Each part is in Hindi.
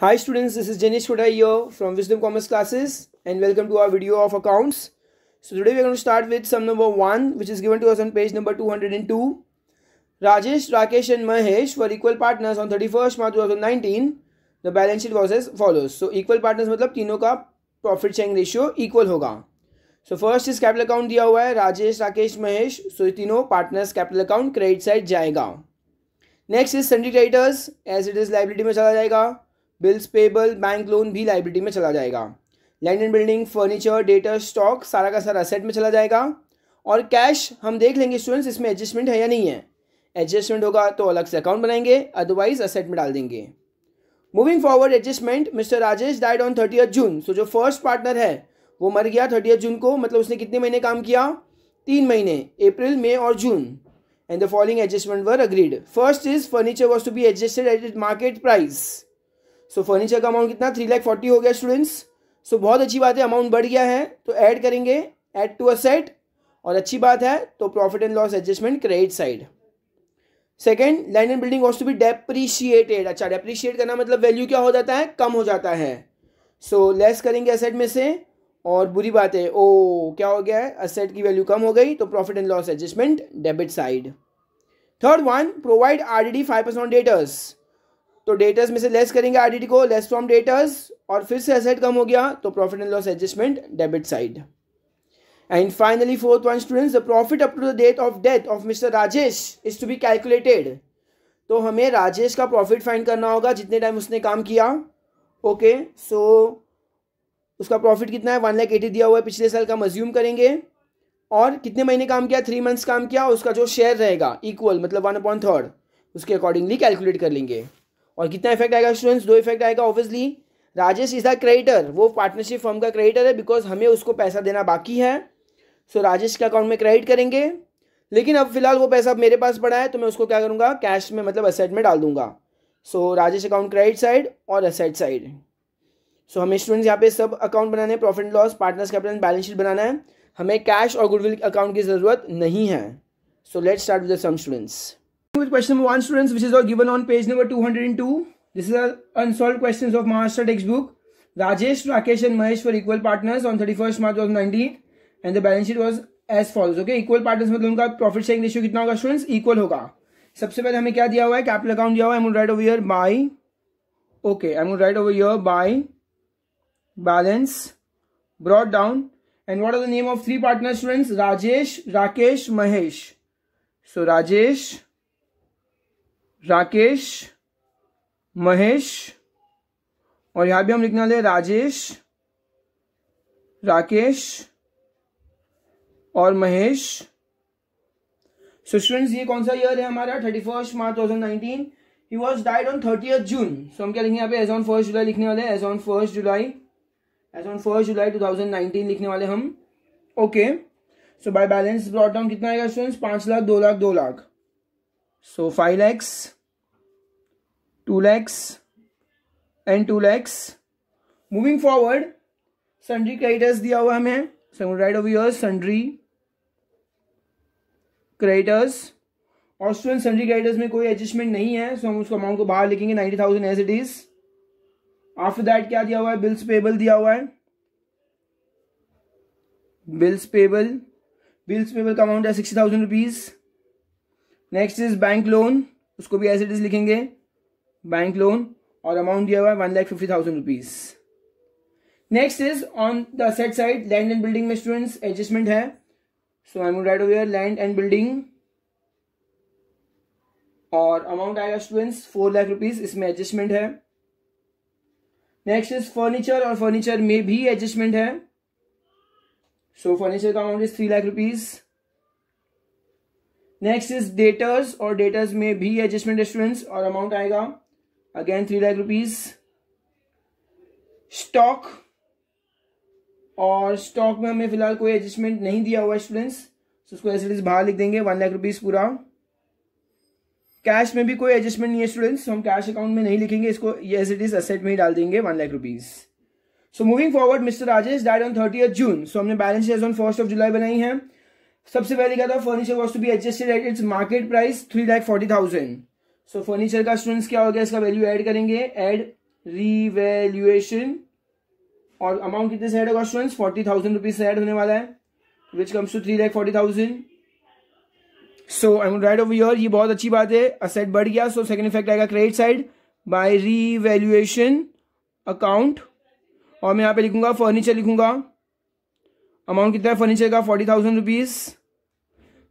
Hi students, this is Janish Khuda here from Wisdom Commerce Classes and welcome to our video of accounts. So today we are going to start with sum number 1 which is given to us on page number 202. Rajesh, Rakesh and Mahesh were equal partners on 31st March 2019. The balance sheet was as follows. So equal partners मतलब तीनों का profit sharing ratio equal होगा. So first is capital account दिया हुआ है राजेश राकेश महेश so ये तीनों partners capital account credit side जाएगा. Next is sundry creditors as it is liability में चला जाएगा. बिल्स पेबल बैंक लोन भी लाइबिलिटी में चला जाएगा land and building furniture debtor stock सारा का सारा असेट में चला जाएगा और कैश हम देख लेंगे स्टूडेंट्स इसमें एडजस्टमेंट है या नहीं है एडजस्टमेंट होगा तो अलग से अकाउंट बनाएंगे अदरवाइज असेट में डाल देंगे moving forward adjustment mister Rajesh died on thirty June so जो फर्स्ट पार्टनर है वो मर गया थर्टी जून को मतलब उसने कितने महीने काम किया तीन महीने अप्रैल मई और जून and the following adjustment were agreed first is furniture was to be adjusted at market price so furniture का अमाउंट कितना थ्री लैख फोर्टी हो गया स्टूडेंट्स सो so, बहुत अच्छी बात है अमाउंट बढ़ गया है तो ऐड करेंगे ऐड टू अ सेट और अच्छी बात है तो profit and loss adjustment credit side second land and building was to be depreciated अच्छा डेप्रीशिएट करना मतलब वैल्यू क्या हो जाता है कम हो जाता है सो so, लेस करेंगे असेट में से और बुरी बात है ओ क्या हो गया है असेट की वैल्यू कम हो गई तो profit and loss adjustment debit side third one provide R D D five percent debtors तो डेटर्स में से लेस करेंगे आरडीटी को लेस फ्रॉम डेटर्स और फिर से एसेट कम हो गया तो profit and loss adjustment debit side and finally fourth one students the profit up to the date of death of mister Rajesh is to be calculated तो हमें राजेश का प्रॉफिट फाइंड करना होगा जितने टाइम उसने काम किया ओके okay, सो so, उसका प्रॉफिट कितना है वन लाख एटी दिया हुआ है पिछले साल का मज्यूम करेंगे और कितने महीने काम किया थ्री मंथ्स काम किया उसका जो शेयर रहेगा इक्वल मतलब वन अपॉइंट थर्ड उसके अकॉर्डिंगली कैलकुलेट कर लेंगे और कितना इफेक्ट आएगा स्टूडेंट्स दो इफेक्ट आएगा obviously Rajesh is the creditor वो पार्टनरशिप फर्म का क्रेडिटर है बिकॉज हमें उसको पैसा देना बाकी है सो so, राजेश के अकाउंट में क्रेडिट करेंगे लेकिन अब फिलहाल वो पैसा मेरे पास पड़ा है तो मैं उसको क्या करूँगा कैश में मतलब असेट में डाल दूंगा so so, Rajesh account credit side और असेट साइड सो हमें स्टूडेंट्स यहाँ पे सब अकाउंट बनाने हैं profit loss partners capital balance sheet बनाना है हमें कैश और गुडविल अकाउंट की ज़रूरत नहीं है so let's start with some students with question number one students which is all given on page number 202 this is the unsolved questions of master textbook rajesh rakesh and mahesh for equal partners on 31st march 2019 and the balance sheet was as follows okay equal partners with unka profit sharing ratio kitna hoga students equal hoga sabse pehle hame kya diya hua hai capital account diya hua i'm going to write over here by okay i'm going to write over here by balance brought down and what are the name of three partners students rajesh rakesh mahesh so rajesh Rakesh Mahesh और यहां भी हम लिखने वाले राजेश राकेश और महेश सो so स्टूडेंट्स ये कौन सा ईयर है हमारा thirty first March two thousand nineteen he was died on thirty June so हम क्या लिखेंगे यहाँ पे एज ऑन फर्स्ट जुलाई लिखने वाले as on first July as on first July 2019 लिखने वाले हम okay so by balance brought down कितना आएगा स्टूडेंट्स पांच लाख दो लाख दो lakh so 5 lakhs 2 lakhs and 2 lakhs moving forward sundry creditors दिया हुआ हमें so I'm over here sundry creditors और स्टूडेंट सन्ड्री क्रेडिटर्स में कोई एडजस्टमेंट नहीं है सो so हम उसको अमाउंट को बाहर लिखेंगे ninety thousand as it is after that क्या दिया हुआ है बिल्स पेबल दिया हुआ है बिल्स पेबल बिल्स पेबल का अमाउंट है sixty thousand rupees next is bank loan उसको भी एज इट इज लिखेंगे बैंक लोन और अमाउंट दिया हुआ है one lakh fifty thousand rupees next is on the set side land and building में स्टूडेंट्स एडजस्टमेंट है so I write over land and building और अमाउंट आएगा स्टूडेंट्स फोर लाख रुपीज इसमें एडजस्टमेंट है नेक्स्ट इज फर्नीचर और फर्नीचर में भी एडजस्टमेंट है सो फर्नीचर का amount is three lakh rupees next is debtors और डेटर्स में भी एडजस्टमेंट स्टूडेंट्स और अमाउंट आएगा again three lakh rupees stock और स्टॉक में हमें फिलहाल कोई एडजस्टमेंट नहीं दिया हुआ स्टूडेंट्स तो उसको ऐसे इज बाहर लिख देंगे वन लाख रुपीज पूरा कैश में भी कोई एडजस्टमेंट नहीं है स्टूडेंट्स हम कैश अकाउंट में नहीं लिखेंगे इसको एज इट इज असेट में ही डाल देंगे one lakh rupees so moving forward mister Rajesh died on thirty June so हमने balance on first of July बनाई है सबसे पहले क्या था furniture was to be adjusted at its market price three lakh forty thousand so furniture का स्टूडेंट्स क्या हो गया इसका वैल्यू एड करेंगे एड रीवैल्यूएशन और अमाउंट कितने से एड होगा स्टूडेंट्स फोर्टी थाउजेंड रुपीज से एड होने वाला है विच comes to three lakh forty thousand so I would write over your ये बहुत अच्छी बात है असेट बढ़ गया सो सेकंड इफेक्ट आएगा credit side by revaluation account और मैं यहाँ पे लिखूंगा फर्नीचर लिखूंगा अमाउंट कितना है फर्नीचर का forty thousand rupees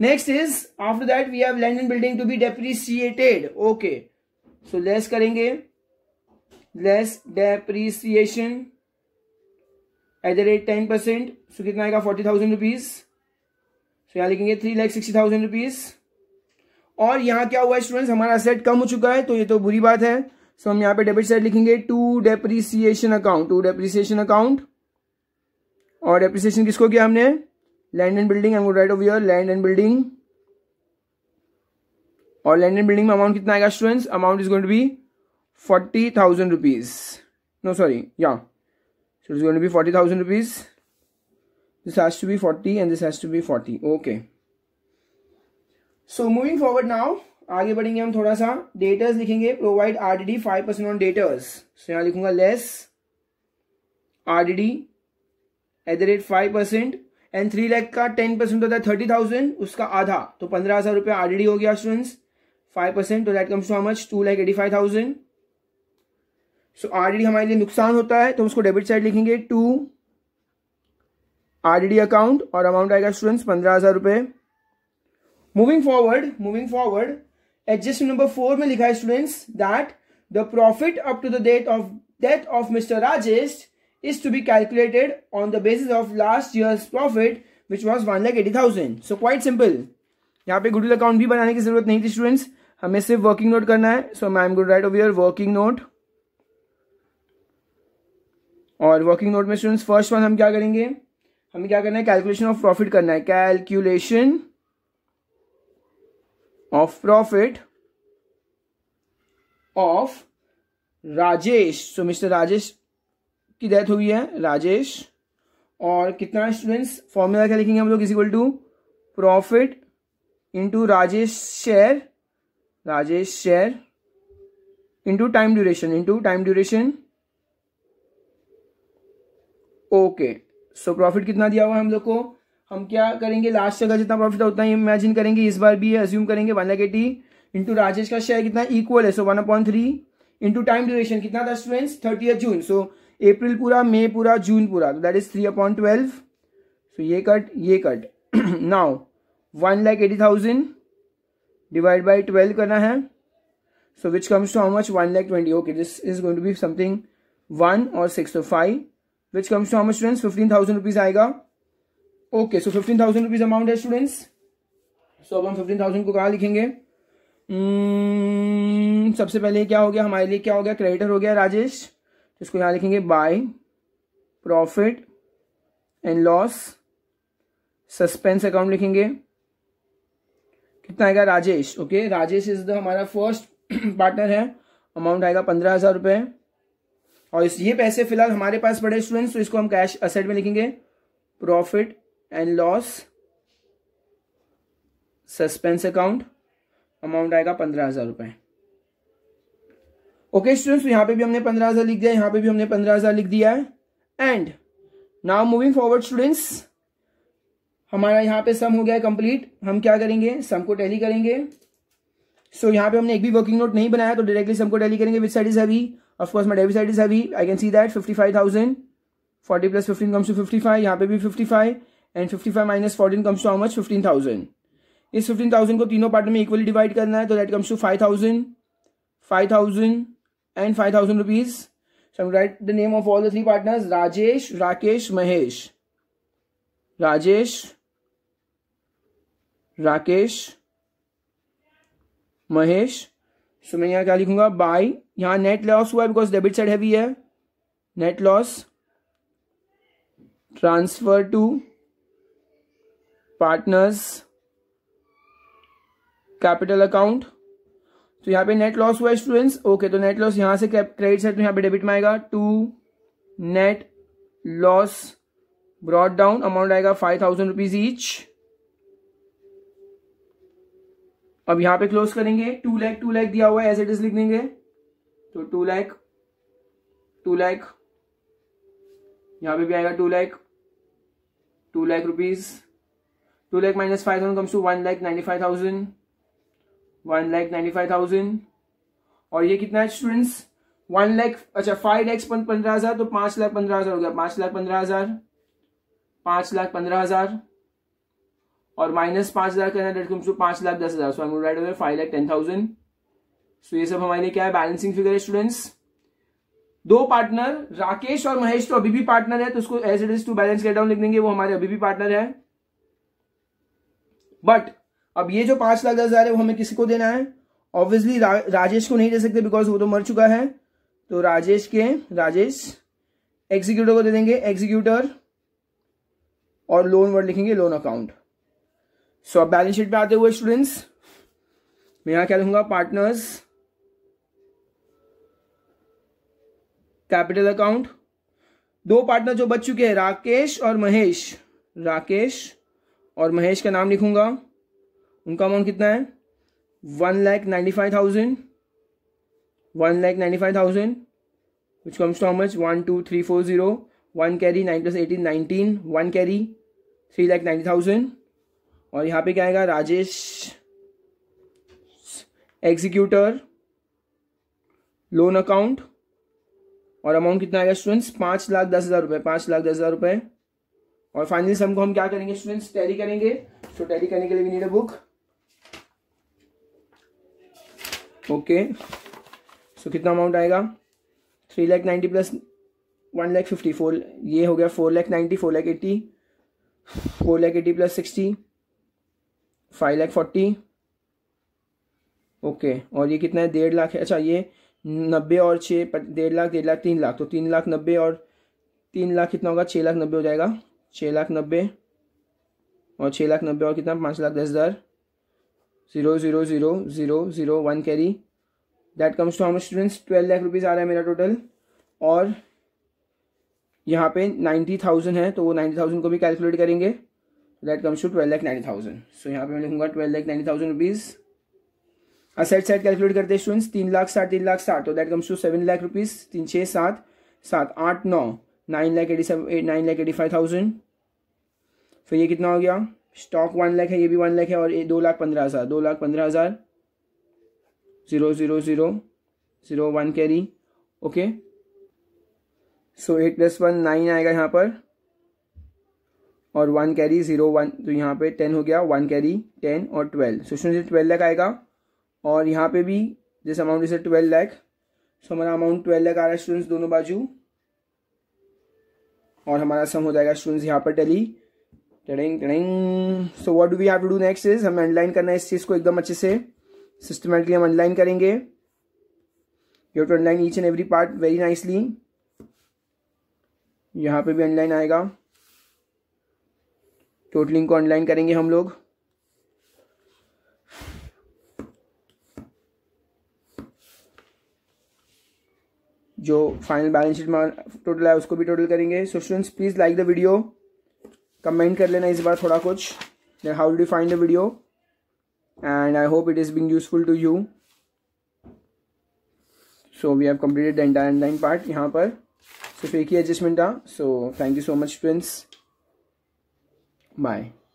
next is after that we have land and building to be depreciated okay so less करेंगे less depreciation at the rate ten percent so कितना आएगा फोर्टी थाउजेंड रुपीज सो यहां लिखेंगे three lakh sixty thousand rupees और यहां क्या हुआ स्टूडेंट्स हमारा असेट कम हो चुका है तो ये तो बुरी बात है सो so, हम यहाँ पे डेबिट साइड लिखेंगे to depreciation account to depreciation account और डेप्रिसिएशन किसको किया हमने land and building and write off land and building और लैंड एंड बिल्डिंग में अमाउंट कितना आएगा students amount is going to be forty thousand rupees no sorry yeah so it is going to be forty thousand rupees this has to be forty and this has to be forty okay so moving forward now आगे बढ़ेंगे हम थोड़ा सा डेटर्स लिखेंगे provide RDD five percent on debtors so यहाँ लिखूंगा less RDD at the rate five percent and three lakh का टेन परसेंट होता है थर्टी थाउजेंड उसका आधा तो पंद्रह हजार रुपया आरडीडी हो गया स्टूडेंट्स फाइव परसेंट तो that comes to how much two lakh eighty five thousand so RDD हमारे लिए नुकसान होता है तो उसको डेबिट साइड लिखेंगे टू आरडीडी अकाउंट और अमाउंट आएगा स्टूडेंट्स पंद्रह हजार रुपए moving forward moving forward adjustment number four में लिखा है students that the profit up to the date of death of mister Rajesh is to be calculated on the basis of last year's profit which was one so quite simple yahan pe goodwill account bhi banane ki zarurat nahi thi students hame sirf working note karna hai so i am going to write over here working note और वर्किंग नोट में स्टूडेंट्स फर्स्ट वन हम क्या करेंगे हमें क्या करना है कैलकुलेशन ऑफ प्रॉफिट करना है calculation of profit of Rajesh so mister Rajesh की डेथ हुई है राजेश और कितना स्टूडेंट्स फॉर्मूला क्या लिखेंगे हम लोग is equal to profit into Rajesh share Rajesh share into time duration into time duration okay so profit कितना दिया हुआ है हम लोग को हम क्या करेंगे लास्ट जगह जितना प्रॉफिट है उतना ही इमेजिन करेंगे इस बार भी अज्यूम करेंगे one lakh eighty into Rajesh का शेयर कितना इक्वल है so one upon three into time duration कितना था स्टूडेंट्स थर्टी जून सो अप्रैल पूरा मई पूरा जून पूरा तो that is three upon twelve so ये कट ये cut now one lakh eighty thousand divide by twelve करना है so which comes to how much one lakh twenty okay this is going to be something one और सिक्स तो five which comes to how much students fifteen thousand rupees आएगा okay so fifteen thousand rupees amount है स्टूडेंट्स सो अब हम फिफ्टीन थाउजेंड को कहा लिखेंगे hmm, सबसे पहले क्या हो गया हमारे लिए क्या हो गया क्रेडिटर हो गया राजेश जिसको यहां लिखेंगे by profit and loss suspense account लिखेंगे कितना आएगा Rajesh okay Rajesh is the हमारा फर्स्ट पार्टनर है अमाउंट आएगा पंद्रह हज़ार रुपए और इस ये पैसे फिलहाल हमारे पास पड़े स्टूडेंट्स तो इसको हम कैश असेट में लिखेंगे profit and loss suspense account amount आएगा पंद्रह हज़ार रुपए ओके स्टूडेंट्स तो यहाँ पे भी हमने पंद्रह हजार लिख दिया यहाँ पे भी हमने पंद्रह हजार लिख दिया है and now moving forward students हमारा यहाँ पे सम हो गया है कंप्लीट हम क्या करेंगे सम को टैली करेंगे सो so, यहाँ पे हमने एक भी वर्किंग नोट नहीं बनाया तो डायरेक्टली सम को टैली करेंगे which side is heavy of course my डेवी side is heavy I can see that fifty five thousand forty plus fifteen comes to fifty five यहाँ पे भी fifty five and fifty five minus fourteen comes to how much fifteen thousand इस फिफ्टीन थाउजेंड को तीनों पार्ट में इक्वली डिवाइड करना है तो that comes to five thousand five thousand and 5000 rupees. So I'm write the name of all the three partners Rajesh, Rakesh, Mahesh. Rajesh, Rakesh, mahesh so so मैं यहाँ क्या लिखूंगा बाई यहाँ नेट लॉस हुआ बिकॉज डेबिट साइड हैवी है net loss transfer to partners capital account तो यहाँ पे नेट लॉस हुआ स्टूडेंट्स ओके तो नेट लॉस यहां से क्रेडिट है तो यहाँ पे डेबिट में आएगा to net loss brought down amount आएगा फाइव थाउजेंड रुपीज ईच अब यहां पे क्लोज करेंगे टू लैख टू लैख दिया हुआ है एज इट इज लिख देंगे तो टू लैख टू लैख यहां पे भी आएगा two lakh two lakh rupees two lakh minus five thousand comes to one lakh ninety five thousand one lakh ninety five thousand और ये कितना है स्टूडेंट्स वन लैख अच्छा फाइव लैक्स पंद्रह हजार तो पांच लाख पंद्रह हजार हो गया पांच लाख पंद्रह हजार पांच लाख पंद्रह हजार और माइनस पांच हजार करना डेट कम्स टू पांच लाख दस हजार so I write five lakh ten thousand so ये सब हमारे लिए क्या है बैलेंसिंग फिगर है स्टूडेंट्स दो पार्टनर राकेश और महेश तो अभी भी पार्टनर है तो उसको as it is to balance get down लिख देंगे वो हमारे अभी भी पार्टनर है बट अब ये जो पांच लाख दस हजार है वो हमें किसी को देना है ऑब्वियसली रा, राजेश को नहीं दे सकते बिकॉज वो तो मर चुका है तो राजेश के राजेश एग्जीक्यूटर को दे देंगे एग्जीक्यूटर और लोन वर्ड लिखेंगे लोन अकाउंट सो अब बैलेंस शीट पे आते हुए स्टूडेंट्स मैं यहां क्या लिखूंगा पार्टनर्स कैपिटल अकाउंट दो पार्टनर जो बच चुके हैं राकेश और महेश राकेश और महेश का नाम लिखूंगा उनका अमाउंट कितना है one lakh ninety five thousand one lakh ninety five thousand which comes to how much one two three four zero one carry nine plus eighteen nineteen one carry three lakh ninety thousand और यहाँ पे क्या आएगा राजेश एग्जीक्यूटर लोन अकाउंट और अमाउंट कितना आएगा स्टूडेंट्स पाँच लाख दस हज़ार रुपये पाँच लाख दस हज़ार रुपये और फाइनली सम को हम क्या करेंगे स्टूडेंट्स टैरी करेंगे सो टैरी करने के लिए भी need a book okay so कितना अमाउंट आएगा three lakh ninety plus one lakh fifty four ये हो गया four lakh ninety four lakh eighty four lakh eighty plus sixty five lakh forty okay और ये कितना है डेढ़ लाख है अच्छा ये नब्बे और छः डेढ़ लाख डेढ़ लाख तीन लाख तो तीन लाख नब्बे और तीन लाख कितना होगा छः लाख नब्बे हो जाएगा छः लाख नब्बे और छः लाख नब्बे और कितना पाँच लाख दस हज़ार zero zero zero zero zero one carry that comes to हम स्टूडेंट्स ट्वेल्व लाख रुपीज़ आ रहा है मेरा टोटल और यहाँ पे नाइन्टी थाउजेंड है तो वो नाइन्टी थाउजेंड को भी कैलकुलेट करेंगे that comes to twelve lakh ninety thousand so यहाँ पे मैं लिखूंगा twelve lakh ninety thousand rupees asset set calculate करते हैं स्टूडेंट्स तीन लाख साठ तीन लाख साठ तो that comes to seven lakh rupees तीन छः सात सात आठ नौ nine lakh eighty seven nine lakh eighty five thousand फिर ये कितना हो गया स्टॉक वन लाख है ये भी वन लाख है और ये दो लाख पंद्रह हज़ार दो लाख पंद्रह हज़ार zero zero zero zero one carry okay so eight plus one nine आएगा यहाँ पर और वन कैरी ज़ीरो वन तो यहाँ पे टेन हो गया वन कैरी टेन और ट्वेल्व सो इसमें से ट्वेल्व लैख आएगा और यहाँ पे भी जैसे अमाउंट जैसे ट्वेल्व लैख सो हमारा अमाउंट ट्वेल्व लाख आ रहा है स्टूडेंट्स दोनों बाजू और हमारा सम हो जाएगा स्टूडेंट्स यहाँ पर टेली टिंग टिंग so what do we have to do next is हम अंडरलाइन करना है इस चीज़ को एकदम अच्छे से सिस्टमेटिकली हम अंडरलाइन करेंगे you to underline each and every part very nicely यहाँ पे भी अंडरलाइन आएगा टोटलिंग को अंडरलाइन करेंगे हम लोग जो फाइनल बैलेंस शीट टोटल है उसको भी टोटल करेंगे so students please like the video comment कर लेना इस बार थोड़ा कुछ then how do find the video and I hope it is being useful to you so we have completed the entire line part यहाँ पर सिर्फ एक ही एडजस्टमेंट था so thank you so much friends bye